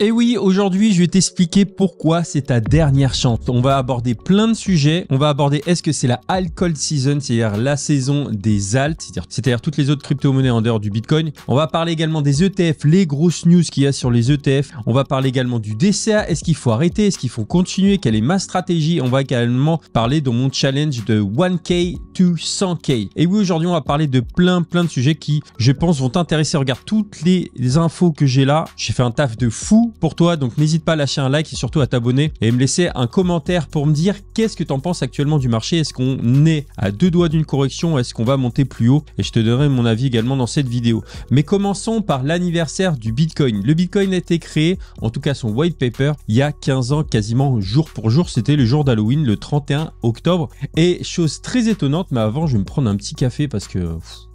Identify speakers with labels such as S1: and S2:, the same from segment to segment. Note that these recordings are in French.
S1: Et oui, aujourd'hui, je vais t'expliquer pourquoi c'est ta dernière chance. On va aborder plein de sujets. On va aborder est-ce que c'est la alcool season, c'est-à-dire la saison des altes, c'est-à-dire toutes les autres crypto-monnaies en dehors du Bitcoin. On va parler également des ETF, les grosses news qu'il y a sur les ETF. On va parler également du DCA. Est-ce qu'il faut arrêter Est-ce qu'il faut continuer Quelle est ma stratégie On va également parler de mon challenge de 1K to 100K. Et oui, aujourd'hui, on va parler de plein, plein de sujets qui, je pense, vont t'intéresser. Regarde toutes les infos que j'ai là. J'ai fait un taf de fou pour toi, donc n'hésite pas à lâcher un like et surtout à t'abonner et me laisser un commentaire pour me dire qu'est-ce que tu en penses actuellement du marché. Est-ce qu'on est à deux doigts d'une correction Est-ce qu'on va monter plus haut Et je te donnerai mon avis également dans cette vidéo. Mais commençons par l'anniversaire du Bitcoin. Le Bitcoin a été créé, en tout cas son white paper, il y a 15 ans quasiment jour pour jour. C'était le jour d'Halloween, le 31 octobre. Et chose très étonnante, mais avant je vais me prendre un petit café parce que...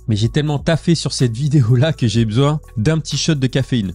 S1: mais j'ai tellement taffé sur cette vidéo là que j'ai besoin d'un petit shot de caféine.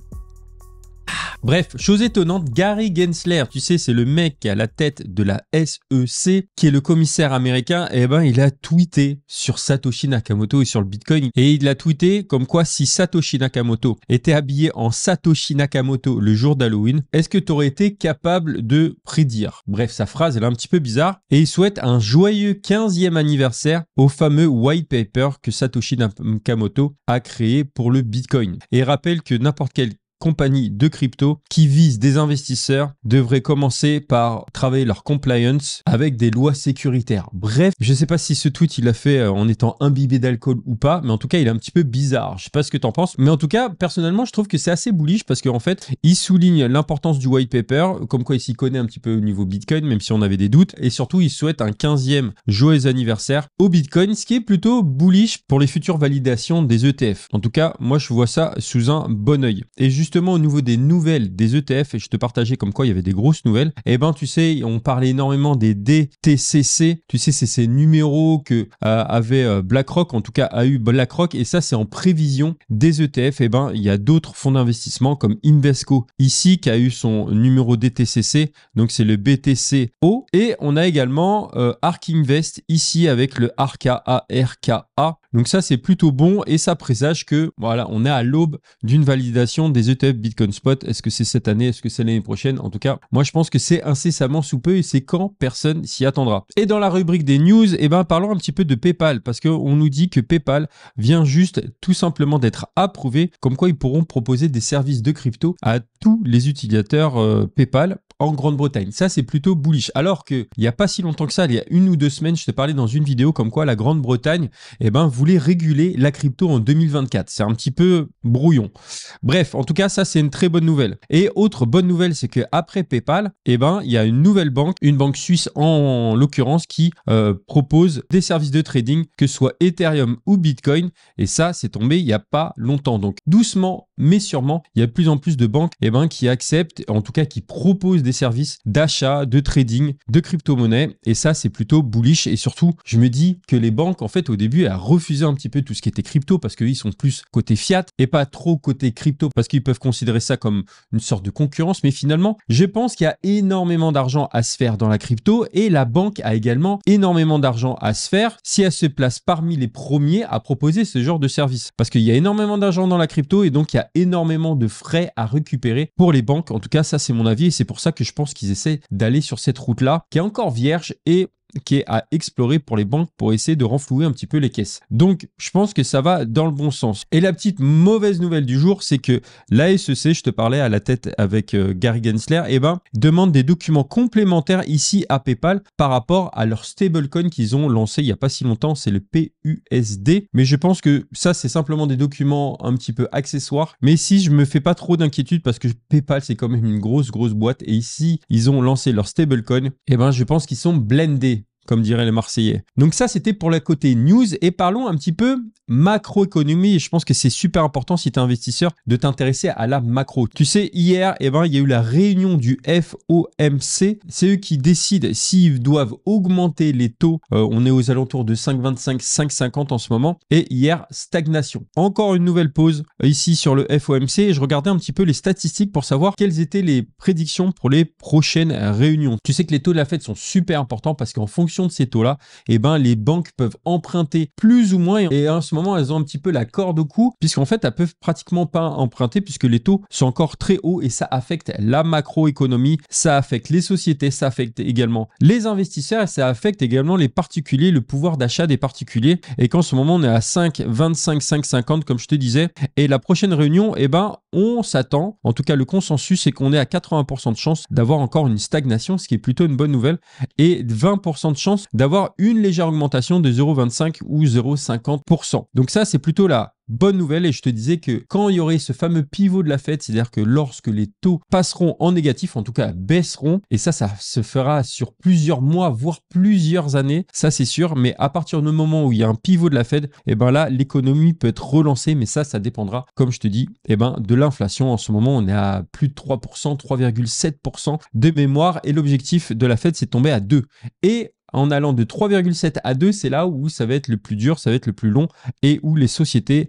S1: Bref, chose étonnante, Gary Gensler, tu sais, c'est le mec qui a la tête de la SEC, qui est le commissaire américain, et eh ben il a tweeté sur Satoshi Nakamoto et sur le Bitcoin. Et il a tweeté comme quoi si Satoshi Nakamoto était habillé en Satoshi Nakamoto le jour d'Halloween, est-ce que tu aurais été capable de prédire Bref, sa phrase, elle est un petit peu bizarre. Et il souhaite un joyeux 15e anniversaire au fameux white paper que Satoshi Nakamoto a créé pour le Bitcoin. Et rappelle que n'importe quel compagnie de crypto qui vise des investisseurs devraient commencer par travailler leur compliance avec des lois sécuritaires. Bref, je ne sais pas si ce tweet il a fait euh, en étant imbibé d'alcool ou pas, mais en tout cas il est un petit peu bizarre. Je ne sais pas ce que en penses, mais en tout cas personnellement je trouve que c'est assez bullish parce qu'en fait il souligne l'importance du white paper, comme quoi il s'y connaît un petit peu au niveau Bitcoin, même si on avait des doutes, et surtout il souhaite un 15e joyeux anniversaire au Bitcoin, ce qui est plutôt bullish pour les futures validations des ETF. En tout cas, moi je vois ça sous un bon oeil. Et juste justement au niveau des nouvelles des ETF, et je te partageais comme quoi il y avait des grosses nouvelles, eh ben tu sais, on parlait énormément des DTCC. Tu sais, c'est ces numéros que euh, avait euh, BlackRock, en tout cas a eu BlackRock, et ça c'est en prévision des ETF. Eh ben il y a d'autres fonds d'investissement comme Invesco ici qui a eu son numéro DTCC, donc c'est le BTCO, et on a également euh, Invest ici avec le ARKA ARKA donc ça, c'est plutôt bon et ça présage que voilà, on est à l'aube d'une validation des ETF Bitcoin Spot. Est-ce que c'est cette année Est-ce que c'est l'année prochaine En tout cas, moi, je pense que c'est incessamment sous peu et c'est quand personne s'y attendra. Et dans la rubrique des news, eh ben, parlons un petit peu de PayPal parce qu'on nous dit que PayPal vient juste tout simplement d'être approuvé, comme quoi ils pourront proposer des services de crypto à tous les utilisateurs euh, PayPal en Grande-Bretagne. Ça, c'est plutôt bullish. Alors qu'il n'y a pas si longtemps que ça, il y a une ou deux semaines, je te parlais dans une vidéo comme quoi la Grande-Bretagne, eh ben, réguler la crypto en 2024. C'est un petit peu brouillon. Bref, en tout cas, ça c'est une très bonne nouvelle. Et autre bonne nouvelle, c'est que après PayPal, eh ben, il y a une nouvelle banque, une banque suisse en l'occurrence, qui euh, propose des services de trading, que ce soit Ethereum ou Bitcoin. Et ça, c'est tombé il n'y a pas longtemps. Donc doucement, mais sûrement, il y a de plus en plus de banques eh ben, qui acceptent, en tout cas qui proposent des services d'achat, de trading, de crypto-monnaie. Et ça, c'est plutôt bullish. Et surtout, je me dis que les banques, en fait, au début, elles refusaient un petit peu tout ce qui était crypto parce qu'ils sont plus côté fiat et pas trop côté crypto parce qu'ils peuvent considérer ça comme une sorte de concurrence. Mais finalement, je pense qu'il y a énormément d'argent à se faire dans la crypto et la banque a également énormément d'argent à se faire si elle se place parmi les premiers à proposer ce genre de service. Parce qu'il y a énormément d'argent dans la crypto et donc il y a énormément de frais à récupérer pour les banques. En tout cas, ça c'est mon avis et c'est pour ça que je pense qu'ils essaient d'aller sur cette route-là qui est encore vierge et qui est à explorer pour les banques pour essayer de renflouer un petit peu les caisses. Donc, je pense que ça va dans le bon sens. Et la petite mauvaise nouvelle du jour, c'est que la e je te parlais à la tête avec euh, Gary Gensler, eh ben, demande des documents complémentaires ici à PayPal par rapport à leur stablecoin qu'ils ont lancé il n'y a pas si longtemps, c'est le PUSD. Mais je pense que ça, c'est simplement des documents un petit peu accessoires. Mais si je me fais pas trop d'inquiétude parce que PayPal, c'est quand même une grosse, grosse boîte. Et ici, ils ont lancé leur stablecoin. eh ben, je pense qu'ils sont blendés comme diraient les Marseillais. Donc ça, c'était pour le côté news. Et parlons un petit peu macroéconomie. Je pense que c'est super important si tu es investisseur de t'intéresser à la macro. Tu sais, hier, eh ben, il y a eu la réunion du FOMC. C'est eux qui décident s'ils doivent augmenter les taux. Euh, on est aux alentours de 5,25, 5,50 en ce moment. Et hier, stagnation. Encore une nouvelle pause euh, ici sur le FOMC. je regardais un petit peu les statistiques pour savoir quelles étaient les prédictions pour les prochaines réunions. Tu sais que les taux de la Fed sont super importants parce qu'en fonction de ces taux-là, eh ben, les banques peuvent emprunter plus ou moins. Et en ce moment, elles ont un petit peu la corde au cou, puisqu'en fait, elles peuvent pratiquement pas emprunter, puisque les taux sont encore très hauts et ça affecte la macroéconomie, ça affecte les sociétés, ça affecte également les investisseurs et ça affecte également les particuliers, le pouvoir d'achat des particuliers. Et qu'en ce moment, on est à 5, 25, 5, 50, comme je te disais. Et la prochaine réunion, eh ben, on s'attend, en tout cas, le consensus, c'est qu'on est à 80% de chance d'avoir encore une stagnation, ce qui est plutôt une bonne nouvelle, et 20% de chance d'avoir une légère augmentation de 0,25 ou 0,50%. Donc ça, c'est plutôt la Bonne nouvelle, et je te disais que quand il y aurait ce fameux pivot de la Fed, c'est-à-dire que lorsque les taux passeront en négatif, en tout cas baisseront, et ça, ça se fera sur plusieurs mois, voire plusieurs années, ça c'est sûr, mais à partir du moment où il y a un pivot de la Fed, et eh ben là, l'économie peut être relancée, mais ça, ça dépendra, comme je te dis, et eh ben de l'inflation. En ce moment, on est à plus de 3%, 3,7% de mémoire, et l'objectif de la Fed, c'est de tomber à 2. Et en allant de 3,7 à 2, c'est là où ça va être le plus dur, ça va être le plus long et où les sociétés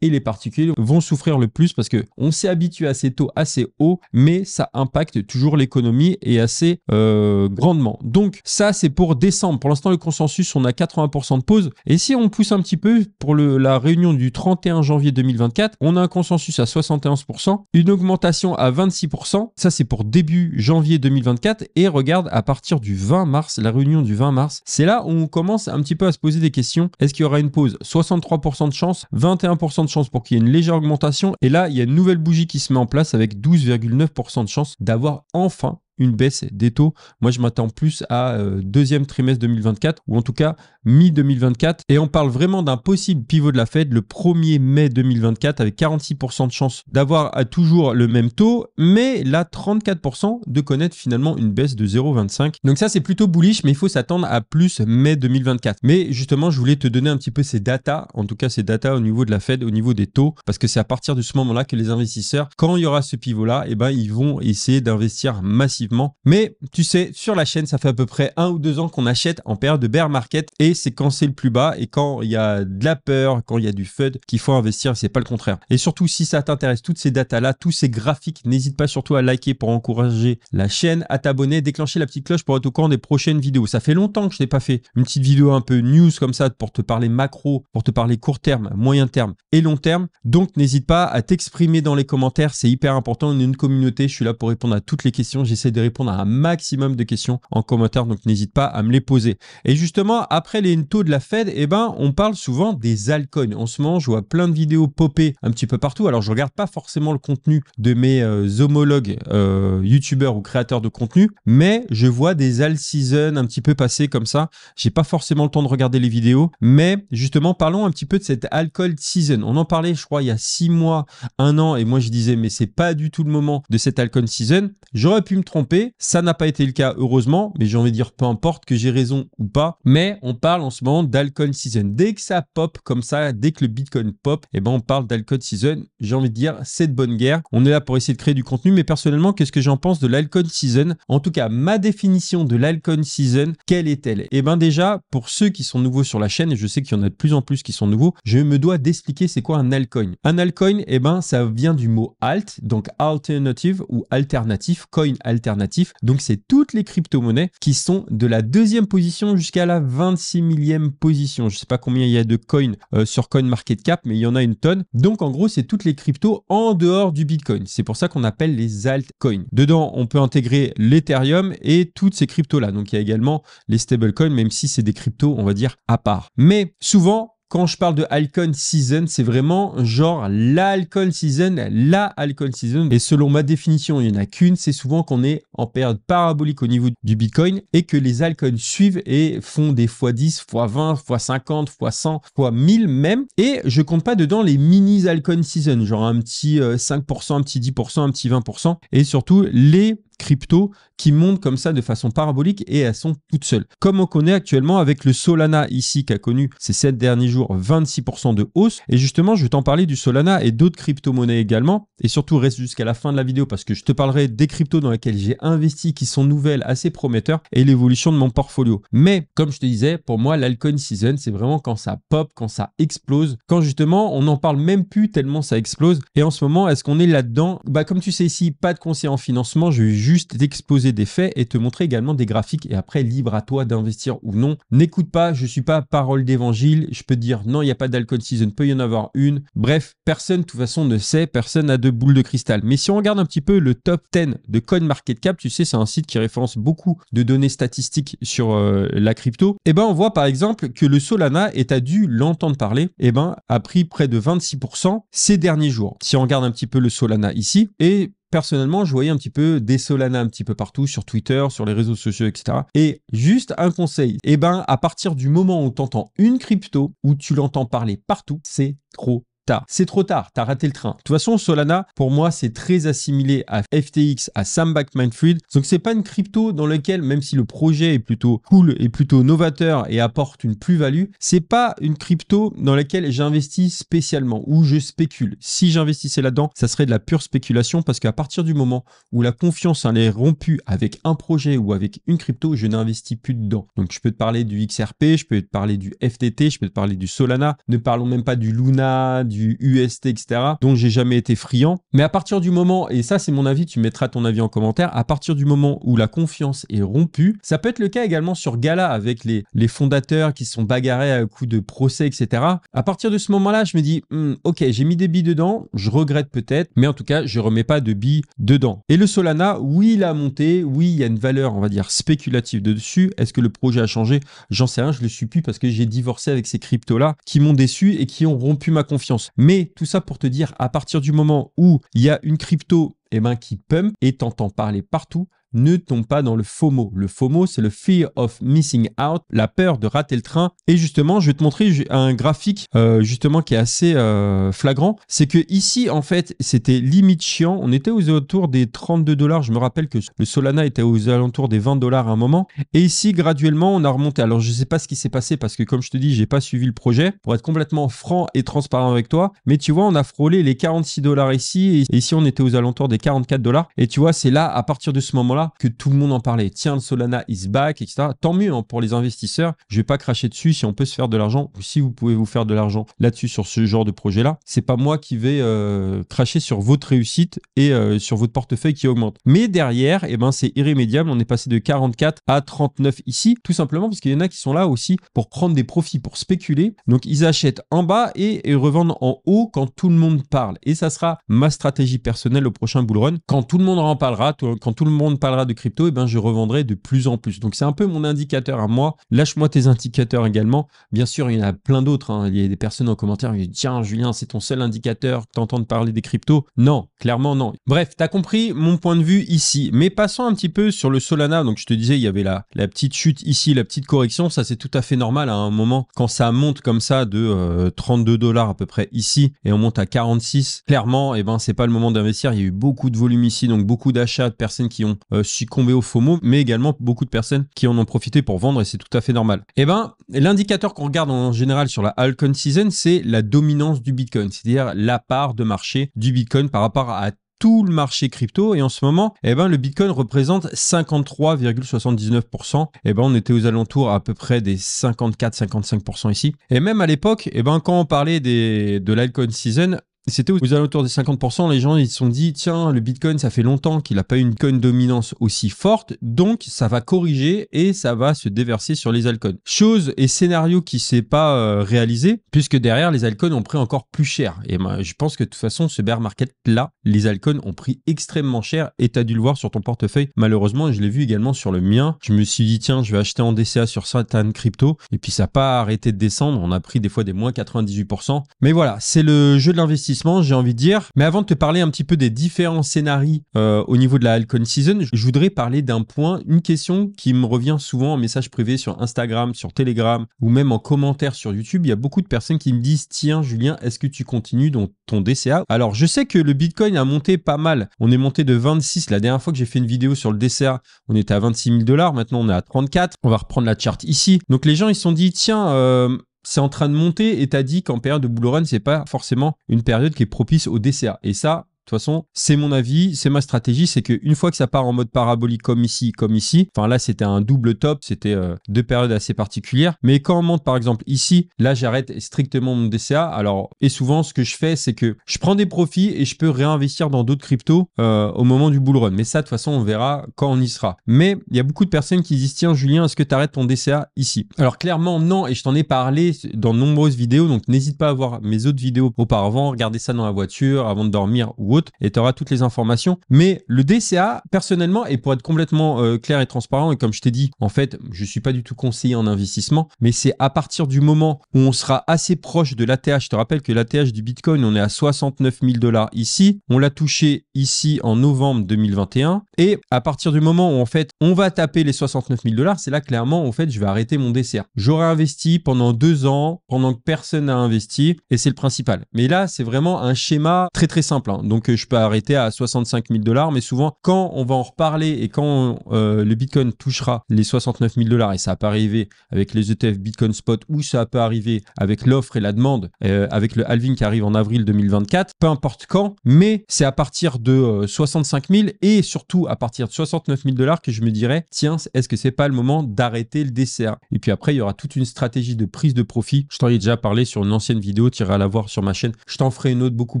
S1: les particuliers vont souffrir le plus parce que on s'est habitué à ces taux assez hauts, mais ça impacte toujours l'économie et assez euh, grandement. Donc ça, c'est pour décembre. Pour l'instant, le consensus, on a 80% de pause. Et si on pousse un petit peu pour le, la réunion du 31 janvier 2024, on a un consensus à 71%, une augmentation à 26%. Ça, c'est pour début janvier 2024. Et regarde, à partir du 20 mars, la réunion du 20 mars, c'est là où on commence un petit peu à se poser des questions. Est-ce qu'il y aura une pause 63% de chance, 21% de chance pour qu'il y ait une légère augmentation. Et là, il y a une nouvelle bougie qui se met en place avec 12,9% de chance d'avoir enfin une baisse des taux. Moi, je m'attends plus à euh, deuxième trimestre 2024 ou en tout cas mi-2024. Et on parle vraiment d'un possible pivot de la Fed le 1er mai 2024 avec 46% de chance d'avoir euh, toujours le même taux, mais là 34% de connaître finalement une baisse de 0,25. Donc ça, c'est plutôt bullish, mais il faut s'attendre à plus mai 2024. Mais justement, je voulais te donner un petit peu ces data, en tout cas ces data au niveau de la Fed, au niveau des taux, parce que c'est à partir de ce moment-là que les investisseurs, quand il y aura ce pivot-là, eh ben, ils vont essayer d'investir massivement mais tu sais, sur la chaîne, ça fait à peu près un ou deux ans qu'on achète en période de bear market et c'est quand c'est le plus bas et quand il y a de la peur, quand il y a du FUD qu'il faut investir, c'est pas le contraire. Et surtout, si ça t'intéresse, toutes ces datas-là, tous ces graphiques, n'hésite pas surtout à liker pour encourager la chaîne, à t'abonner, déclencher la petite cloche pour être au courant des prochaines vidéos. Ça fait longtemps que je n'ai pas fait une petite vidéo un peu news comme ça pour te parler macro, pour te parler court terme, moyen terme et long terme. Donc, n'hésite pas à t'exprimer dans les commentaires, c'est hyper important. On est une communauté, je suis là pour répondre à toutes les questions. J'essaie de répondre à un maximum de questions en commentaire, donc n'hésite pas à me les poser. Et justement, après les taux de la Fed, eh ben, on parle souvent des altcoins. En ce moment, je vois plein de vidéos popper un petit peu partout. Alors, je regarde pas forcément le contenu de mes euh, homologues euh, youtubeurs ou créateurs de contenu, mais je vois des alt season un petit peu passer comme ça. J'ai pas forcément le temps de regarder les vidéos, mais justement, parlons un petit peu de cette alcool season. On en parlait, je crois, il y a six mois, un an, et moi je disais, mais c'est pas du tout le moment de cette alcool season. J'aurais pu me tromper ça n'a pas été le cas, heureusement, mais j'ai envie de dire peu importe que j'ai raison ou pas. Mais on parle en ce moment d'Alcon Season. Dès que ça pop comme ça, dès que le Bitcoin pop, et eh ben on parle d'Alcon Season. J'ai envie de dire, c'est de bonne guerre. On est là pour essayer de créer du contenu, mais personnellement, qu'est-ce que j'en pense de l'Alcon Season En tout cas, ma définition de l'Alcon Season, quelle est-elle Et eh ben déjà, pour ceux qui sont nouveaux sur la chaîne, et je sais qu'il y en a de plus en plus qui sont nouveaux, je me dois d'expliquer c'est quoi un Alcoin. Un Alcoin, et eh ben ça vient du mot alt, donc alternative ou alternatif, coin Alternative. Donc c'est toutes les crypto-monnaies qui sont de la deuxième position jusqu'à la 26 millième position. Je sais pas combien il y a de coins euh, sur CoinMarketCap, mais il y en a une tonne. Donc en gros, c'est toutes les cryptos en dehors du Bitcoin. C'est pour ça qu'on appelle les altcoins. Dedans, on peut intégrer l'Ethereum et toutes ces cryptos-là. Donc il y a également les stablecoins, même si c'est des cryptos, on va dire, à part. Mais souvent, quand je parle de Alcon Season, c'est vraiment genre la Season, la Alcon Season. Et selon ma définition, il n'y en a qu'une, c'est souvent qu'on est en période parabolique au niveau du Bitcoin et que les Alcon suivent et font des x10, x20, x50, x100, x1000 même. Et je compte pas dedans les mini Alcon Season, genre un petit 5%, euh, un petit 10%, un petit 20%. Et surtout les crypto qui montent comme ça de façon parabolique et elles sont toutes seules. Comme on connaît actuellement avec le Solana ici qui a connu ces 7 derniers jours 26% de hausse. Et justement, je vais t'en parler du Solana et d'autres crypto-monnaies également. Et surtout, reste jusqu'à la fin de la vidéo parce que je te parlerai des cryptos dans lesquels j'ai investi qui sont nouvelles, assez prometteurs et l'évolution de mon portfolio. Mais comme je te disais, pour moi, l'alcoin season, c'est vraiment quand ça pop, quand ça explose, quand justement on n'en parle même plus tellement ça explose. Et en ce moment, est-ce qu'on est, là-dedans Bah comme tu sais ici, pas de conseil en financement, je vais juste d'exposer des faits et te montrer également des graphiques et après libre à toi d'investir ou non. N'écoute pas, je suis pas parole d'évangile, je peux dire non, il n'y a pas d'alcool season, peut y en avoir une. Bref, personne de toute façon ne sait, personne n'a de boule de cristal. Mais si on regarde un petit peu le top 10 de CoinMarketCap, tu sais, c'est un site qui référence beaucoup de données statistiques sur euh, la crypto, et eh ben on voit par exemple que le Solana, et as dû l'entendre parler, et eh ben a pris près de 26% ces derniers jours. Si on regarde un petit peu le Solana ici, et personnellement, je voyais un petit peu des Solana un petit peu partout, sur Twitter, sur les réseaux sociaux, etc. Et juste un conseil, eh ben, à partir du moment où tu entends une crypto, où tu l'entends parler partout, c'est trop c'est trop tard, t'as raté le train. De toute façon, Solana, pour moi, c'est très assimilé à FTX, à Sam Bankman-Fried. Donc c'est pas une crypto dans laquelle, même si le projet est plutôt cool et plutôt novateur et apporte une plus-value, c'est pas une crypto dans laquelle j'investis spécialement ou je spécule. Si j'investissais là-dedans, ça serait de la pure spéculation parce qu'à partir du moment où la confiance en est rompue avec un projet ou avec une crypto, je n'investis plus dedans. Donc je peux te parler du XRP, je peux te parler du FTT, je peux te parler du Solana. Ne parlons même pas du Luna, du du UST, etc. Donc j'ai jamais été friand. Mais à partir du moment, et ça c'est mon avis, tu mettras ton avis en commentaire, à partir du moment où la confiance est rompue, ça peut être le cas également sur Gala avec les, les fondateurs qui sont bagarrés à coups de procès, etc. À partir de ce moment-là, je me dis, hmm, ok, j'ai mis des billes dedans, je regrette peut-être, mais en tout cas, je remets pas de billes dedans. Et le Solana, oui, il a monté, oui, il y a une valeur, on va dire, spéculative de dessus. Est-ce que le projet a changé J'en sais rien, je le suis plus parce que j'ai divorcé avec ces cryptos-là qui m'ont déçu et qui ont rompu ma confiance. Mais tout ça pour te dire, à partir du moment où il y a une crypto eh ben, qui pump et t'entends parler partout, ne tombe pas dans le FOMO. Le FOMO, c'est le fear of missing out, la peur de rater le train. Et justement, je vais te montrer un graphique euh, justement qui est assez euh, flagrant. C'est que ici, en fait, c'était limite chiant. On était aux alentours des 32 dollars. Je me rappelle que le Solana était aux alentours des 20 dollars à un moment. Et ici, graduellement, on a remonté. Alors, je ne sais pas ce qui s'est passé parce que, comme je te dis, j'ai pas suivi le projet. Pour être complètement franc et transparent avec toi, mais tu vois, on a frôlé les 46 dollars ici. Et ici, on était aux alentours des 44 dollars. Et tu vois, c'est là, à partir de ce moment-là, que tout le monde en parlait. Tiens, le Solana is back, etc. Tant mieux hein, pour les investisseurs. Je vais pas cracher dessus si on peut se faire de l'argent ou si vous pouvez vous faire de l'argent là-dessus sur ce genre de projet-là. C'est pas moi qui vais euh, cracher sur votre réussite et euh, sur votre portefeuille qui augmente. Mais derrière, et eh ben, c'est irrémédiable. On est passé de 44 à 39 ici, tout simplement parce qu'il y en a qui sont là aussi pour prendre des profits, pour spéculer. Donc ils achètent en bas et, et revendent en haut quand tout le monde parle. Et ça sera ma stratégie personnelle au prochain bull run. Quand tout le monde en parlera, quand tout le monde parlera de crypto, et eh bien ben, je revendrai de plus en plus. Donc c'est un peu mon indicateur à moi. Lâche-moi tes indicateurs également. Bien sûr, il y en a plein d'autres. Hein. Il y a des personnes en commentaire qui disent Tiens, Julien, c'est ton seul indicateur, t'entends parler des cryptos. Non, clairement non. Bref, t'as compris mon point de vue ici. Mais passons un petit peu sur le Solana. Donc je te disais, il y avait la, la petite chute ici, la petite correction. Ça, c'est tout à fait normal hein. à un moment quand ça monte comme ça de 32 euh, dollars à peu près ici et on monte à 46. Clairement, et eh ben, c'est pas le moment d'investir. Il y a eu beaucoup de volume ici, donc beaucoup d'achats de personnes qui ont euh, succomber au FOMO, mais également beaucoup de personnes qui en ont profité pour vendre et c'est tout à fait normal. Eh ben, l'indicateur qu'on regarde en général sur la Halcon Season, c'est la dominance du Bitcoin, c'est-à-dire la part de marché du Bitcoin par rapport à tout le marché crypto et en ce moment eh ben le Bitcoin représente 53,79% eh ben on était aux alentours à peu près des 54 55% ici et même à l'époque eh ben quand on parlait des de l'alcon season c'était aux alentours des 50%, les gens ils se sont dit tiens, le Bitcoin ça fait longtemps qu'il n'a pas eu une coin dominance aussi forte, donc ça va corriger et ça va se déverser sur les altcoins. Chose et scénario qui s'est pas euh, réalisé puisque derrière les altcoins ont pris encore plus cher. Et je pense que de toute façon ce bear market là, les altcoins ont pris extrêmement cher et tu as dû le voir sur ton portefeuille. Malheureusement, je l'ai vu également sur le mien. Je me suis dit tiens, je vais acheter en DCA sur certaines crypto. et puis ça n'a pas arrêté de descendre, on a pris des fois des moins 98%. Mais voilà, c'est le jeu de l'investissement j'ai envie de dire. Mais avant de te parler un petit peu des différents scénarios euh, au niveau de la Halcon Season, je voudrais parler d'un point, une question qui me revient souvent en message privé sur Instagram, sur Telegram ou même en commentaire sur YouTube. Il y a beaucoup de personnes qui me disent Tiens, Julien, est-ce que tu continues dans ton DCA Alors, je sais que le Bitcoin a monté pas mal. On est monté de 26. La dernière fois que j'ai fait une vidéo sur le DCA, on était à 26 000 dollars. Maintenant, on est à 34. On va reprendre la charte ici. Donc, les gens, ils se sont dit Tiens, euh, c'est en train de monter et t'as dit qu'en période de bull c'est pas forcément une période qui est propice au dessert Et ça, de toute façon, c'est mon avis, c'est ma stratégie, c'est qu'une fois que ça part en mode parabolique comme ici, comme ici, enfin là c'était un double top, c'était euh, deux périodes assez particulières, mais quand on monte par exemple ici, là j'arrête strictement mon DCA, alors et souvent ce que je fais c'est que je prends des profits et je peux réinvestir dans d'autres cryptos euh, au moment du bull run, mais ça de toute façon on verra quand on y sera. Mais il y a beaucoup de personnes qui disent tiens Julien, est-ce que tu arrêtes ton DCA ici Alors clairement non, et je t'en ai parlé dans de nombreuses vidéos, donc n'hésite pas à voir mes autres vidéos auparavant, regardez ça dans la voiture, avant de dormir ou et tu auras toutes les informations. Mais le DCA, personnellement, et pour être complètement euh, clair et transparent, et comme je t'ai dit, en fait, je suis pas du tout conseiller en investissement, mais c'est à partir du moment où on sera assez proche de l'ATH. Je te rappelle que l'ATH du Bitcoin, on est à 69 000 dollars ici. On l'a touché ici en novembre 2021. Et à partir du moment où, en fait, on va taper les 69 000 dollars, c'est là clairement, en fait, je vais arrêter mon DCA. J'aurai investi pendant deux ans, pendant que personne n'a investi, et c'est le principal. Mais là, c'est vraiment un schéma très très simple. Hein. Donc, que je peux arrêter à 65 000 dollars. Mais souvent, quand on va en reparler et quand euh, le Bitcoin touchera les 69 000 dollars, et ça pas arriver avec les ETF Bitcoin Spot ou ça peut arriver avec l'offre et la demande, euh, avec le halving qui arrive en avril 2024, peu importe quand, mais c'est à partir de 65 euh, 000 et surtout à partir de 69 000 dollars que je me dirais, tiens, est-ce que c'est pas le moment d'arrêter le dessert Et puis après, il y aura toute une stratégie de prise de profit. Je t'en ai déjà parlé sur une ancienne vidéo, tu iras la voir sur ma chaîne. Je t'en ferai une autre beaucoup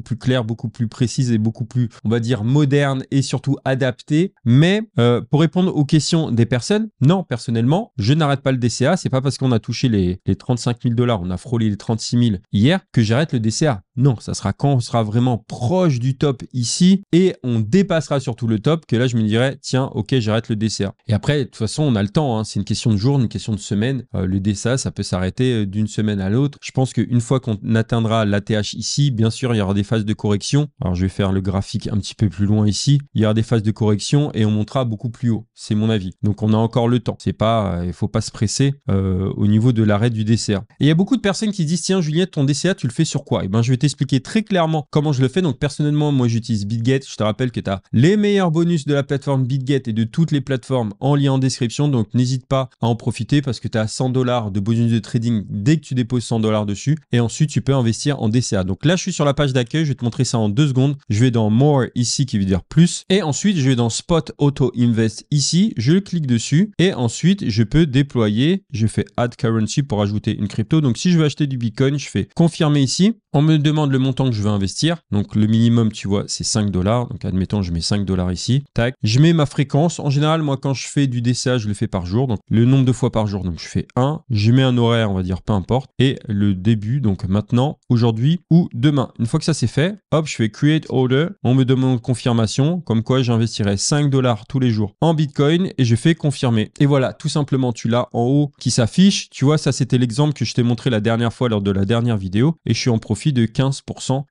S1: plus claire, beaucoup plus précise beaucoup plus, on va dire, moderne et surtout adapté. Mais euh, pour répondre aux questions des personnes, non, personnellement, je n'arrête pas le DCA. C'est pas parce qu'on a touché les, les 35 000 dollars, on a frôlé les 36 000 hier, que j'arrête le DCA. Non, ça sera quand on sera vraiment proche du top ici et on dépassera surtout le top que là je me dirais tiens ok j'arrête le dessert. Et après de toute façon on a le temps, hein. c'est une question de jour, une question de semaine. Euh, le dessert ça peut s'arrêter euh, d'une semaine à l'autre. Je pense qu'une fois qu'on atteindra l'ATH ici, bien sûr il y aura des phases de correction. Alors je vais faire le graphique un petit peu plus loin ici. Il y aura des phases de correction et on montera beaucoup plus haut. C'est mon avis. Donc on a encore le temps. C'est pas, euh, il faut pas se presser au niveau de l'arrêt du dessert. Et il y a beaucoup de personnes qui disent tiens Juliette ton dca tu le fais sur quoi Et eh ben je vais expliquer très clairement comment je le fais. Donc personnellement, moi j'utilise BitGet. Je te rappelle que tu as les meilleurs bonus de la plateforme BitGet et de toutes les plateformes en lien en description. Donc n'hésite pas à en profiter parce que tu as 100 dollars de bonus de trading dès que tu déposes 100 dollars dessus. Et ensuite, tu peux investir en DCA. Donc là, je suis sur la page d'accueil. Je vais te montrer ça en deux secondes. Je vais dans More ici qui veut dire plus. Et ensuite, je vais dans Spot Auto Invest ici. Je clique dessus. Et ensuite, je peux déployer. Je fais Add Currency pour ajouter une crypto. Donc si je veux acheter du Bitcoin, je fais confirmer ici. On me demande le montant que je veux investir. Donc le minimum, tu vois, c'est 5 dollars. Donc admettons, je mets 5 dollars ici. Tac. Je mets ma fréquence. En général, moi, quand je fais du DCA, je le fais par jour. Donc le nombre de fois par jour. Donc je fais un Je mets un horaire, on va dire, peu importe. Et le début, donc maintenant, aujourd'hui ou demain. Une fois que ça c'est fait, hop, je fais create order. On me demande confirmation, comme quoi j'investirai 5 dollars tous les jours en Bitcoin et je fais confirmer. Et voilà, tout simplement, tu l'as en haut qui s'affiche. Tu vois, ça c'était l'exemple que je t'ai montré la dernière fois lors de la dernière vidéo et je suis en profit de 15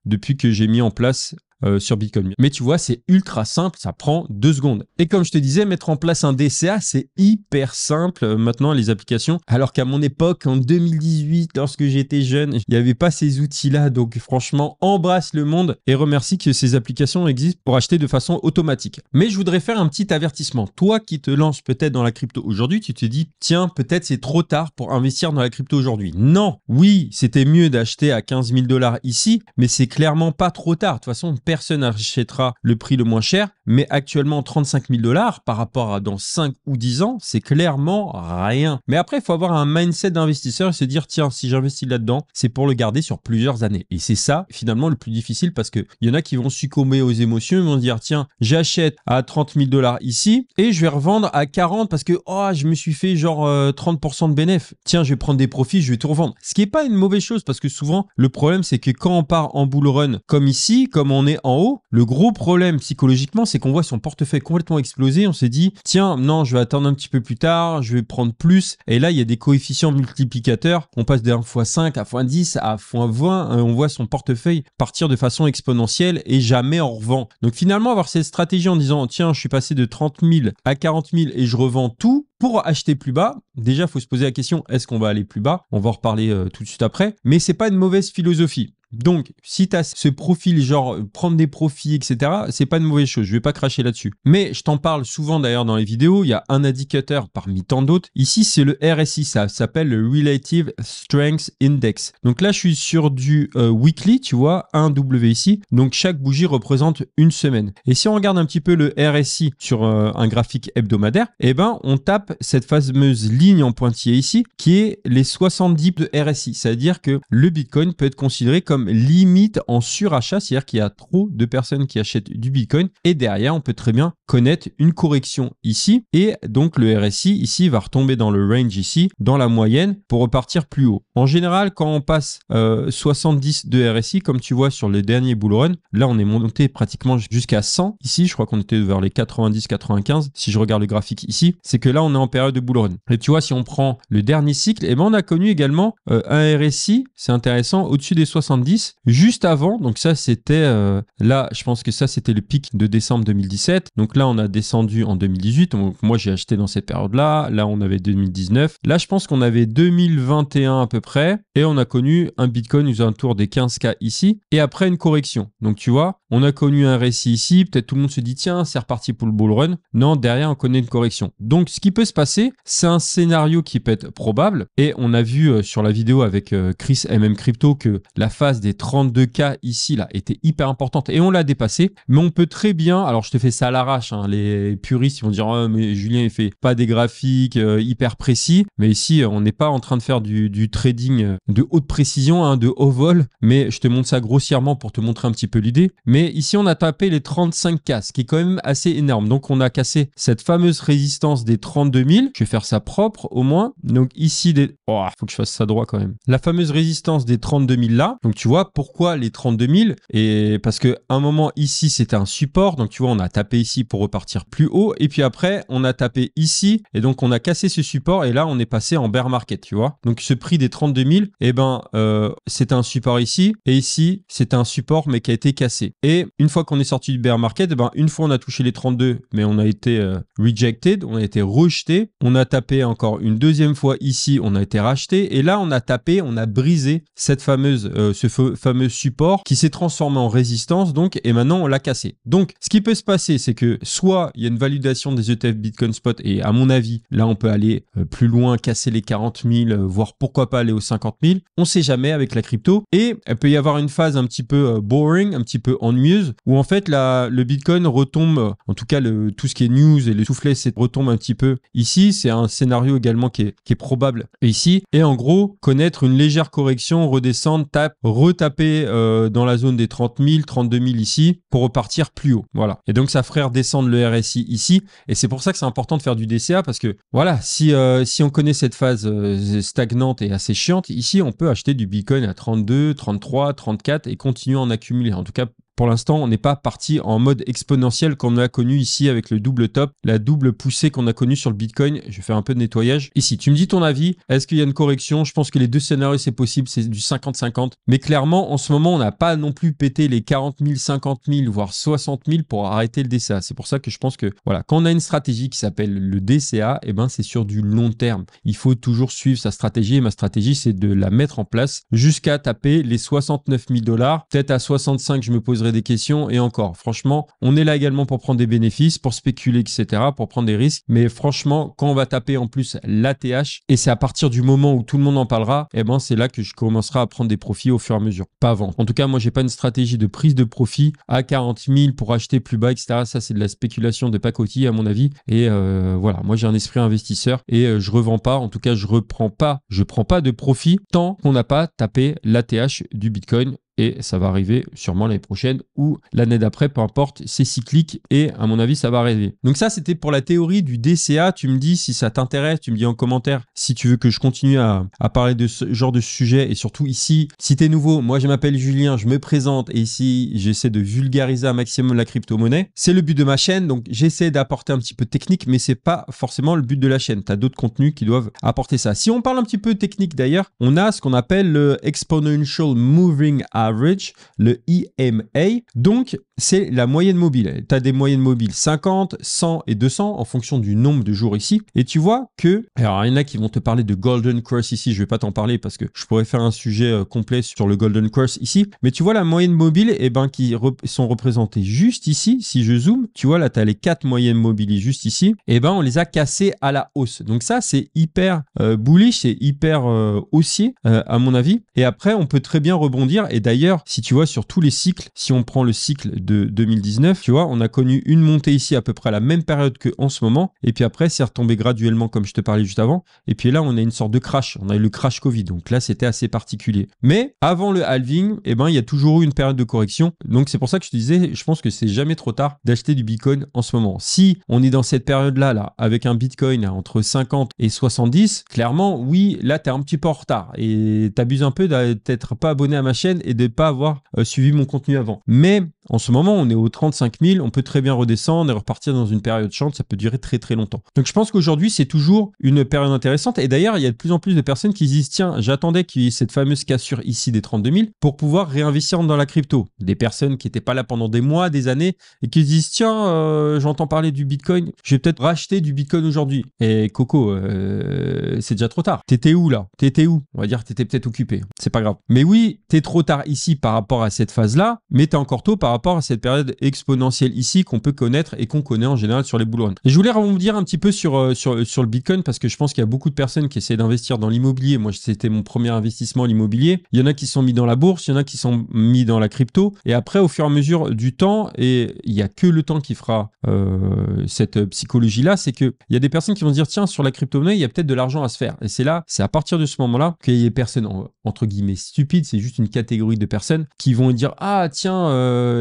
S1: depuis que j'ai mis en place euh, sur Bitcoin. Mais tu vois, c'est ultra simple, ça prend deux secondes. Et comme je te disais, mettre en place un DCA, c'est hyper simple euh, maintenant les applications. Alors qu'à mon époque, en 2018, lorsque j'étais jeune, il n'y avait pas ces outils-là. Donc franchement, embrasse le monde et remercie que ces applications existent pour acheter de façon automatique. Mais je voudrais faire un petit avertissement. Toi qui te lances peut-être dans la crypto aujourd'hui, tu te dis, tiens, peut-être c'est trop tard pour investir dans la crypto aujourd'hui. Non, oui, c'était mieux d'acheter à 15 000 dollars ici, mais c'est clairement pas trop tard. De toute façon, personne achètera le prix le moins cher, mais actuellement 35 000 dollars par rapport à dans 5 ou 10 ans, c'est clairement rien. Mais après, il faut avoir un mindset d'investisseur et se dire, tiens, si j'investis là-dedans, c'est pour le garder sur plusieurs années. Et c'est ça, finalement, le plus difficile parce qu'il y en a qui vont succomber aux émotions, et vont dire, tiens, j'achète à 30 000 dollars ici et je vais revendre à 40 parce que, oh, je me suis fait genre 30% euh, de bénéfice. Tiens, je vais prendre des profits, je vais tout revendre. Ce qui n'est pas une mauvaise chose parce que souvent, le problème, c'est que quand on part en bull run, comme ici, comme on est en haut. Le gros problème psychologiquement, c'est qu'on voit son portefeuille complètement exploser. On s'est dit, tiens, non, je vais attendre un petit peu plus tard, je vais prendre plus. Et là, il y a des coefficients multiplicateurs. On passe d'un fois 5 à fois 10 à fois 20. Euh, on voit son portefeuille partir de façon exponentielle et jamais en revend. Donc finalement, avoir cette stratégie en disant, tiens, je suis passé de 30 000 à 40 000 et je revends tout, pour acheter plus bas, déjà, il faut se poser la question, est-ce qu'on va aller plus bas On va en reparler euh, tout de suite après. Mais c'est pas une mauvaise philosophie. Donc, si tu as ce profil, genre euh, prendre des profits, etc., c'est pas une mauvaise chose. Je vais pas cracher là-dessus. Mais je t'en parle souvent d'ailleurs dans les vidéos. Il y a un indicateur parmi tant d'autres. Ici, c'est le RSI. Ça s'appelle le Relative Strength Index. Donc là, je suis sur du euh, weekly, tu vois, un w ici. Donc chaque bougie représente une semaine. Et si on regarde un petit peu le RSI sur euh, un graphique hebdomadaire, eh ben, on tape cette fameuse ligne en pointillé ici, qui est les 70 de RSI. C'est-à-dire que le Bitcoin peut être considéré comme limite en surachat, c'est-à-dire qu'il y a trop de personnes qui achètent du Bitcoin et derrière, on peut très bien connaître une correction ici et donc le RSI ici va retomber dans le range ici, dans la moyenne pour repartir plus haut. En général, quand on passe 70 euh, de RSI, comme tu vois sur le dernier bull run, là on est monté pratiquement jusqu'à 100. Ici, je crois qu'on était vers les 90-95. Si je regarde le graphique ici, c'est que là on est en période de bull run. Et tu vois, si on prend le dernier cycle, eh ben, on a connu également euh, un RSI, c'est intéressant, au-dessus des 70 Juste avant, donc ça c'était euh, là, je pense que ça c'était le pic de décembre 2017. Donc là on a descendu en 2018. Donc moi j'ai acheté dans cette période-là. Là on avait 2019. Là je pense qu'on avait 2021 à peu près et on a connu un Bitcoin un tour des 15K ici et après une correction. Donc tu vois, on a connu un récit ici, peut-être tout le monde se dit tiens, c'est reparti pour le bull run. Non, derrière on connaît une correction. Donc ce qui peut se passer, c'est un scénario qui peut être probable et on a vu euh, sur la vidéo avec euh, Chris MM Crypto que la phase des 32K ici là était hyper importante et on l'a dépassée, mais on peut très bien, alors je te fais ça à l'arrache, hein, les puristes vont dire oh, mais Julien il fait pas des graphiques euh, hyper précis, mais ici on n'est pas en train de faire du, trading de haute précision, hein, de haut vol, mais je te montre ça grossièrement pour te montrer un petit peu l'idée, mais ici, on a tapé les 35 K, qui est quand même assez énorme. Donc, on a cassé cette fameuse résistance des 32 000. Je vais faire ça propre, au moins. Donc, ici, des... Oh, faut que je fasse ça droit quand même. La fameuse résistance des 32 000 là. Donc, tu vois, pourquoi les 32 000 Et parce que un moment, ici, c'était un support. Donc, tu vois, on a tapé ici pour repartir plus haut. Et puis après, on a tapé ici. Et donc, on a cassé ce support. Et là, on est passé en bear market, tu vois. Donc, ce prix des 32 000, eh ben, euh, c'est un support ici. Et ici, c'est un support, mais qui a été cassé. Et une fois qu'on est sorti du bear market, eh ben, une fois on a touché les 32, mais on a été euh, rejected, on a été rejeté. On a tapé encore une deuxième fois ici, on a été racheté. Et là, on a tapé, on a brisé cette fameuse, euh, ce fameux support qui s'est transformé en résistance, donc, et maintenant on l'a cassé. Donc, ce qui peut se passer, c'est que soit il y a une validation des ETF Bitcoin Spot, et à mon avis, là, on peut aller euh, plus loin, casser les 40 000, voire pourquoi pas aller aux 50 000. On ne sait jamais avec la crypto. Et elle peut y avoir une phase un petit peu boring, un petit peu en news où en fait le Bitcoin retombe, en tout cas le, tout ce qui est news et le soufflet retombe un petit peu ici. C'est un scénario également qui est, probable ici. Et en gros, connaître une légère correction, redescendre, tape, retaper euh, dans la zone des 30 000, 32 000 ici, pour repartir plus haut. Voilà. Et donc ça ferait redescendre le RSI ici. Et c'est pour ça que c'est important de faire du DCA, parce que voilà, si, euh, si on connaît cette phase euh, stagnante et assez chiante, ici on peut acheter du Bitcoin à 32, 33, 34 et continuer en accumuler. En tout cas, pour l'instant, on n'est pas parti en mode exponentiel qu'on a connu ici avec le double top, la double poussée qu'on a connue sur le Bitcoin. Je vais faire un peu de nettoyage. Ici, tu me dis ton avis. Est-ce qu'il y a une correction Je pense que les deux scénarios, c'est possible. C'est du 50-50. Mais clairement, en ce moment, on n'a pas non plus pété les 40 000, 50 000, voire 60 000 pour arrêter le DCA. C'est pour ça que je pense que, voilà, quand on a une stratégie qui s'appelle le DCA, eh ben, c'est sur du long terme. Il faut toujours suivre sa stratégie. Et ma stratégie, c'est de la mettre en place jusqu'à taper les 69 000 dollars. Peut-être à 65, je me pose des questions et encore. Franchement, on est là également pour prendre des bénéfices, pour spéculer, etc., pour prendre des risques. Mais franchement, quand on va taper en plus l'ATH, et c'est à partir du moment où tout le monde en parlera, et eh ben c'est là que je commencerai à prendre des profits au fur et à mesure. Pas avant. En tout cas, moi, j'ai pas une stratégie de prise de profit à 40 000 pour acheter plus bas, etc. Ça, c'est de la spéculation de pacotille, à mon avis. Et euh, voilà, moi, j'ai un esprit investisseur et euh, je revends pas. En tout cas, je reprends pas, je prends pas de profit tant qu'on n'a pas tapé l'ATH du Bitcoin et ça va arriver sûrement l'année prochaine ou l'année d'après, peu importe, c'est cyclique et à mon avis ça va arriver. Donc ça c'était pour la théorie du DCA, tu me dis si ça t'intéresse, tu me dis en commentaire si tu veux que je continue à, parler de ce genre de sujet et surtout ici, si tu es nouveau, moi je m'appelle Julien, je me présente et ici j'essaie de vulgariser un maximum la crypto-monnaie. C'est le but de ma chaîne, donc j'essaie d'apporter un petit peu de technique mais c'est pas forcément le but de la chaîne, tu as d'autres contenus qui doivent apporter ça. Si on parle un petit peu technique d'ailleurs, on a ce qu'on appelle le Exponential Moving Average average, le EMA. Donc c'est la moyenne mobile. Tu as des moyennes mobiles 50, 100 et 200 en fonction du nombre de jours ici. Et tu vois que, alors il y en a qui vont te parler de Golden Cross ici, je vais pas t'en parler parce que je pourrais faire un sujet euh, complet sur le Golden Cross ici. Mais tu vois la moyenne mobile, et eh ben, qui sont représentées juste ici. Si je zoome, tu vois là, tu as les quatre moyennes mobiles juste ici. Et eh ben, on les a cassées à la hausse. Donc ça, c'est hyper euh, bullish, c'est hyper euh, haussier à mon avis. Et après, on peut très bien rebondir. Et d'ailleurs, si tu vois sur tous les cycles, si on prend le cycle de 2019, tu vois, on a connu une montée ici à peu près à la même période qu'en ce moment, et puis après c'est retombé graduellement comme je te parlais juste avant, et puis là on a une sorte de crash, on a eu le crash Covid, donc là c'était assez particulier. Mais avant le halving, eh ben il y a toujours eu une période de correction, donc c'est pour ça que je te disais, je pense que c'est jamais trop tard d'acheter du Bitcoin en ce moment. Si on est dans cette période-là, là, avec un Bitcoin entre 50 et 70, clairement, oui, là tu un petit peu en retard, et t'abuses un peu d'être pas abonné à ma chaîne et de pas avoir euh, suivi mon contenu avant. Mais en ce moment, on est aux 35 000, on peut très bien redescendre et repartir dans une période chante, ça peut durer très très longtemps. Donc je pense qu'aujourd'hui, c'est toujours une période intéressante. Et d'ailleurs, il y a de plus en plus de personnes qui disent, tiens, j'attendais qu'il y ait cette fameuse cassure ici des 32 000 pour pouvoir réinvestir dans la crypto. Des personnes qui n'étaient pas là pendant des mois, des années, et qui se disent, tiens, euh, j'entends parler du Bitcoin, je vais peut-être racheter du Bitcoin aujourd'hui. Et Coco, euh, c'est déjà trop tard. T'étais où là T'étais où On va dire que t'étais peut-être occupé. C'est pas grave. Mais oui, t'es trop tard ici par rapport à cette phase-là, mais t'es encore tôt par rapport à cette période exponentielle ici qu'on peut connaître et qu'on connaît en général sur les boulons. Et je voulais dire un petit peu sur, euh, euh, sur, le Bitcoin parce que je pense qu'il y a beaucoup de personnes qui essaient d'investir dans l'immobilier. Moi, c'était mon premier investissement, l'immobilier. Il y en a qui sont mis dans la bourse, il y en a qui sont mis dans la crypto. Et après, au fur et à mesure du temps, et il n'y a que le temps qui fera euh, cette psychologie-là, c'est qu'il y a des personnes qui vont se dire, tiens, sur la crypto-monnaie, il y a peut-être de l'argent à se faire. Et c'est là, c'est à partir de ce moment-là qu'il y a personne, entre guillemets, stupide c'est juste une catégorie de personnes qui vont dire, ah, tiens,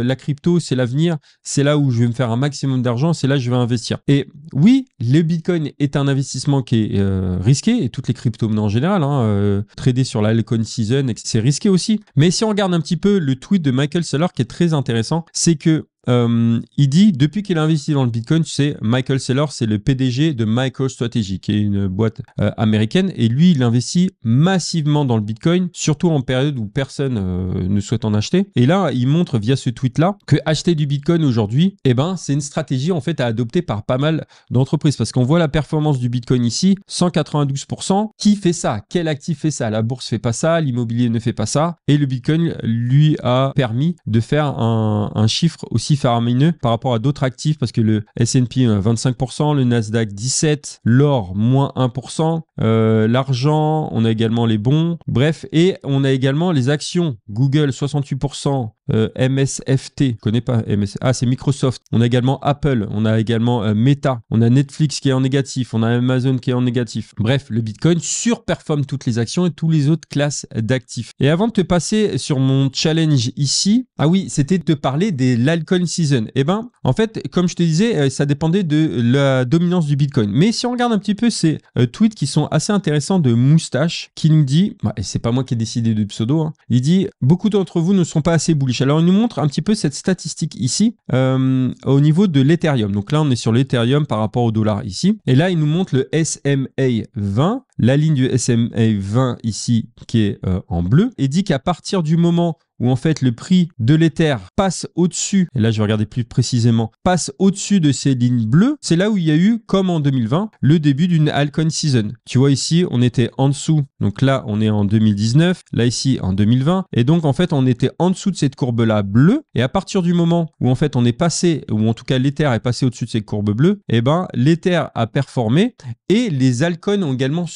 S1: la crypto, c'est l'avenir, c'est là où je vais me faire un maximum d'argent, c'est là où je vais investir. Et oui, le Bitcoin est un investissement qui est euh, risqué, et toutes les cryptos en général, hein, euh, trader sur l'alcon season, c'est risqué aussi. Mais si on regarde un petit peu le tweet de Michael Seller qui est très intéressant, c'est que euh, il dit depuis qu'il a investi dans le Bitcoin, tu sais, Michael Saylor, c'est le PDG de MicroStrategy, qui est une boîte euh, américaine, et lui, il investit massivement dans le Bitcoin, surtout en période où personne euh, ne souhaite en acheter. Et là, il montre via ce tweet-là que acheter du Bitcoin aujourd'hui, et eh ben, c'est une stratégie en fait à adopter par pas mal d'entreprises, parce qu'on voit la performance du Bitcoin ici, 192%. Qui fait ça Quel actif fait ça La bourse fait pas ça, l'immobilier ne fait pas ça, et le Bitcoin lui a permis de faire un chiffre aussi faramineux armineux par rapport à d'autres actifs parce que le S&P 25%, euh, le Nasdaq 17, l'or moins 1%, euh, l'argent, on a également les bons, bref, et on a également les actions Google 68%, euh, MSFT, je connais pas MS... Ah, c'est Microsoft. On a également Apple, on a également euh, Meta, on a Netflix qui est en négatif, on a Amazon qui est en négatif. Bref, le Bitcoin surperforme toutes les actions et toutes les autres classes d'actifs. Et avant de te passer sur mon challenge ici, ah oui, c'était de parler des l'alcool season. Eh ben, en fait, comme je te disais, euh, ça dépendait de la dominance du Bitcoin. Mais si on regarde un petit peu ces tweets qui sont assez intéressants de Moustache, qui nous dit, bah, et c'est pas moi qui ai décidé de pseudo, hein, il dit beaucoup d'entre vous ne sont pas assez bullish. Alors, il nous montre un petit peu cette statistique ici euh, au niveau de l'Ethereum. Donc là, on est sur l'Ethereum par rapport au dollar ici. Et là, il nous montre le SMA 20 la ligne du SMA 20 ici qui est euh, en bleu et dit qu'à partir du moment où en fait le prix de l'Ether passe au-dessus, et là je vais regarder plus précisément, passe au-dessus de ces lignes bleues, c'est là où il y a eu, comme en 2020, le début d'une alcon season. Tu vois ici, on était en dessous, donc là on est en 2019, là ici en 2020, et donc en fait on était en dessous de cette courbe-là bleue, et à partir du moment où en fait on est passé, ou en tout cas l'Ether est passé au-dessus de cette courbe bleue, et eh ben l'Ether a performé, et les alcon ont également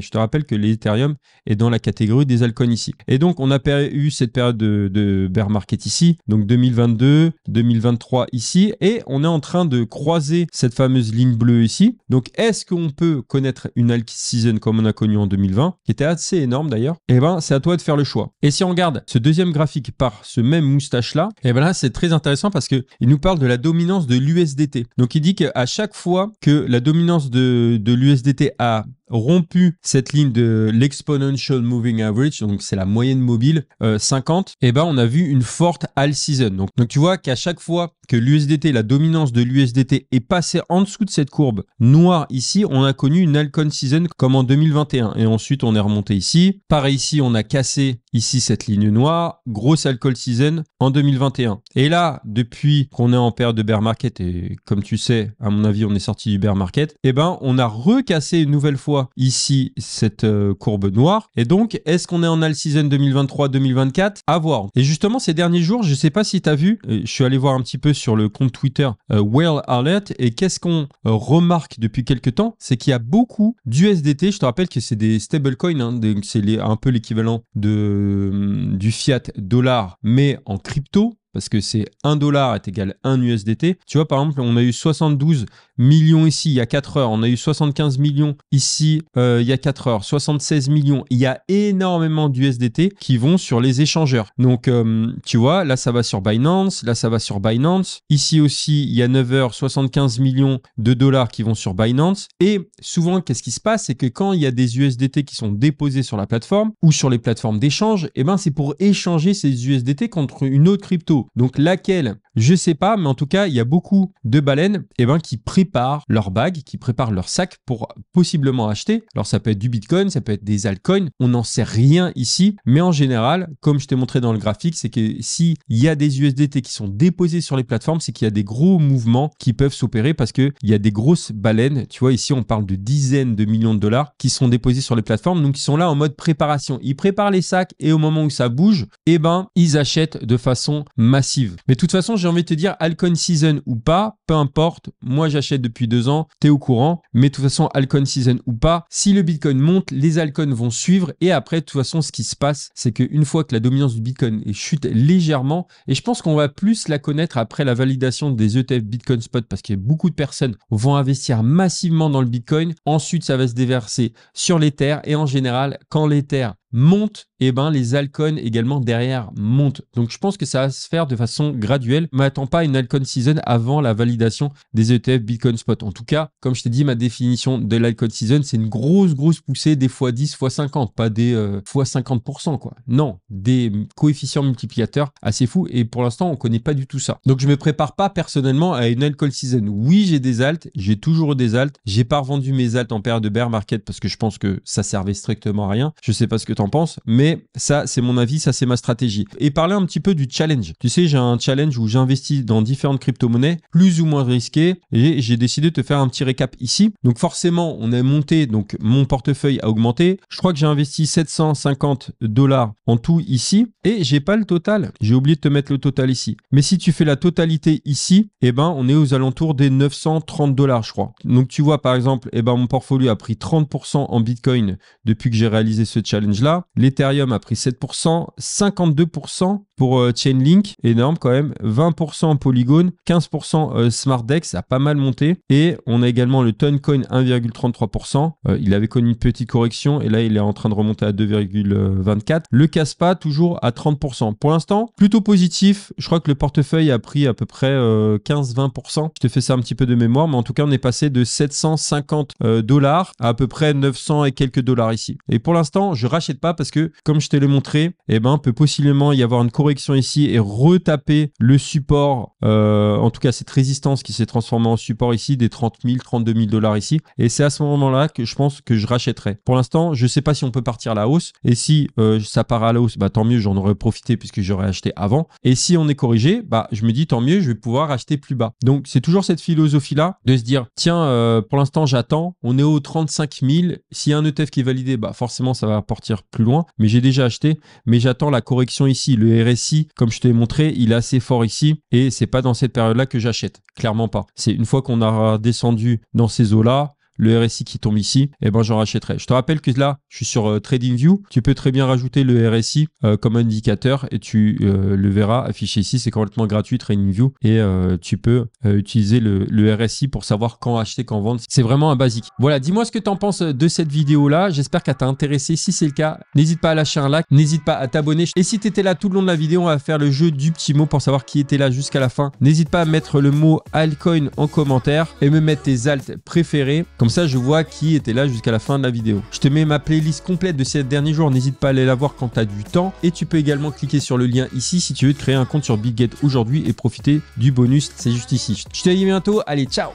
S1: je te rappelle que l'Ethereum est dans la catégorie des altcoins ici. Et donc, on a eu cette période de, bear market ici, donc 2022, 2023 ici, et on est en train de croiser cette fameuse ligne bleue ici. Donc, est-ce qu'on peut connaître une alt season comme on a connu en 2020, qui était assez énorme d'ailleurs Eh bien, c'est à toi de faire le choix. Et si on regarde ce deuxième graphique par ce même moustache là, eh bien là, c'est très intéressant parce qu'il nous parle de la dominance de l'USDT. Donc, il dit qu'à chaque fois que la dominance de, de l'USDT a rompu cette ligne de l'exponential moving average, donc c'est la moyenne mobile 50, euh, et eh ben on a vu une forte all season. Donc, donc tu vois qu'à chaque fois que l'USDT, la dominance de l'USDT est passée en dessous de cette courbe noire ici, on a connu une con season comme en 2021 et ensuite on est remonté ici. Pareil ici, on a cassé ici cette ligne noire, grosse alcool season en 2021. Et là, depuis qu'on est en période de bear market et comme tu sais, à mon avis, on est sorti du bear market, et eh ben on a recassé une nouvelle fois ici cette euh, courbe noire. Et donc, est-ce qu'on est en all season 2023-2024 À voir. Et justement, ces derniers jours, je ne sais pas si tu as vu, euh, je suis allé voir un petit peu sur le compte Twitter euh, Whale Alert. Et qu'est-ce qu'on remarque depuis quelques temps C'est qu'il y a beaucoup d'USDT. Je te rappelle que c'est des stablecoins, hein, donc c'est un peu l'équivalent de, du fiat dollar, mais en crypto parce que c'est 1 dollar est égal à 1 USDT. Tu vois, par exemple, on a eu 72 millions ici il y a 4 heures, on a eu 75 millions ici euh, il y a 4 heures, 76 millions. Il y a énormément d'USDT qui vont sur les échangeurs. Donc, euh, tu vois, là, ça va sur Binance, là, ça va sur Binance. Ici aussi, il y a 9 heures, 75 millions de dollars qui vont sur Binance. Et souvent, qu'est-ce qui se passe C'est que quand il y a des USDT qui sont déposés sur la plateforme ou sur les plateformes d'échange, eh ben, c'est pour échanger ces USDT contre une autre crypto. Donc laquelle Je sais pas, mais en tout cas, il y a beaucoup de baleines et eh ben, qui préparent leurs bagues, qui préparent leurs sacs pour possiblement acheter. Alors ça peut être du Bitcoin, ça peut être des altcoins, on n'en sait rien ici, mais en général, comme je t'ai montré dans le graphique, c'est que s'il y a des USDT qui sont déposés sur les plateformes, c'est qu'il y a des gros mouvements qui peuvent s'opérer parce qu'il y a des grosses baleines, tu vois, ici on parle de dizaines de millions de dollars qui sont déposés sur les plateformes, donc ils sont là en mode préparation. Ils préparent les sacs et au moment où ça bouge, eh ben, ils achètent de façon massive. Mais de toute façon, j'ai envie de te dire, Alcon Season ou pas, peu importe, moi j'achète depuis deux ans, es au courant, mais de toute façon, Alcon Season ou pas, si le Bitcoin monte, les Alcon vont suivre, et après, de toute façon, ce qui se passe, c'est qu'une fois que la dominance du Bitcoin chute légèrement, et je pense qu'on va plus la connaître après la validation des ETF Bitcoin Spot, parce que beaucoup de personnes vont investir massivement dans le Bitcoin, ensuite ça va se déverser sur l'Ether, et en général, quand l'Ether monte, et eh ben les alcones également derrière montent. Donc je pense que ça va se faire de façon graduelle. M'attends pas une alcool season avant la validation des ETF Bitcoin Spot. En tout cas, comme je t'ai dit, ma définition de l'alcool season, c'est une grosse, grosse poussée des fois 10, fois 50, pas des x euh, fois 50%, quoi. Non, des coefficients multiplicateurs assez fous. Et pour l'instant, on connaît pas du tout ça. Donc, je me prépare pas personnellement à une alcool season. Oui, j'ai des altes, j'ai toujours des altes. J'ai pas revendu mes alt en période de bear market parce que je pense que ça servait strictement à rien. Je sais pas ce que pense mais ça, c'est mon avis, ça, c'est ma stratégie. Et parler un petit peu du challenge. Tu sais, j'ai un challenge où j'investis dans différentes crypto-monnaies, plus ou moins risquées, et j'ai décidé de te faire un petit récap ici. Donc forcément, on est monté, donc mon portefeuille a augmenté. Je crois que j'ai investi 750 dollars en tout ici, et j'ai pas le total. J'ai oublié de te mettre le total ici. Mais si tu fais la totalité ici, eh ben, on est aux alentours des 930 dollars, je crois. Donc tu vois, par exemple, et eh ben, mon portfolio a pris 30% en Bitcoin depuis que j'ai réalisé ce challenge-là. L'Ethereum a pris 7%, 52% pour euh, Chainlink, énorme quand même, 20% Polygon, 15% euh, SmartDex, ça a pas mal monté. Et on a également le Toncoin 1,33%. Euh, il avait connu une petite correction et là il est en train de remonter à 2,24. Le Caspa toujours à 30%. Pour l'instant, plutôt positif. Je crois que le portefeuille a pris à peu près 15-20%. Je te fais ça un petit peu de mémoire, mais en tout cas on est passé de 750 dollars à à peu près 900 et quelques dollars ici. Et pour l'instant, je rachète pas parce que comme je te l'ai montré, eh ben peut possiblement y avoir une correction ici et retaper le support, euh, en tout cas cette résistance qui s'est transformée en support ici, des 30 000, 32 000 dollars ici. Et c'est à ce moment-là que je pense que je rachèterai. Pour l'instant, je sais pas si on peut partir à la hausse. Et si euh, ça part à la hausse, bah, tant mieux, j'en aurais profité puisque j'aurais acheté avant. Et si on est corrigé, bah, je me dis tant mieux, je vais pouvoir acheter plus bas. Donc c'est toujours cette philosophie-là de se dire, tiens, euh, pour l'instant j'attends, on est au 35 000. si un ETF qui est validé, bah, forcément ça va partir plus loin. Mais j'ai déjà acheté, mais j'attends la correction ici, le rs comme je te l'ai montré, il est assez fort ici et c'est pas dans cette période-là que j'achète. Clairement pas. C'est une fois qu'on a descendu dans ces eaux-là, le RSI qui tombe ici, et eh ben j'en rachèterai. Je te rappelle que là, je suis sur euh, TradingView. Tu peux très bien rajouter le RSI euh, comme indicateur et tu euh, le verras affiché ici. C'est complètement gratuit TradingView et tu peux utiliser le, RSI pour savoir quand acheter, quand vendre. C'est vraiment un basique. Voilà, dis-moi ce que tu en penses de cette vidéo-là. J'espère qu'elle t'a intéressé. Si c'est le cas, n'hésite pas à lâcher un like, n'hésite pas à t'abonner. Et si tu étais là tout le long de la vidéo, on va faire le jeu du petit mot pour savoir qui était là jusqu'à la fin. N'hésite pas à mettre le mot altcoin en commentaire et me mettre tes alt préférés. Comme ça, je vois qui était là jusqu'à la fin de la vidéo. Je te mets ma playlist complète de ces derniers jours. N'hésite pas à aller la voir quand tu as du temps. Et tu peux également cliquer sur le lien ici si tu veux créer un compte sur BitGet aujourd'hui et profiter du bonus. C'est juste ici. Je te dis bientôt. Allez, ciao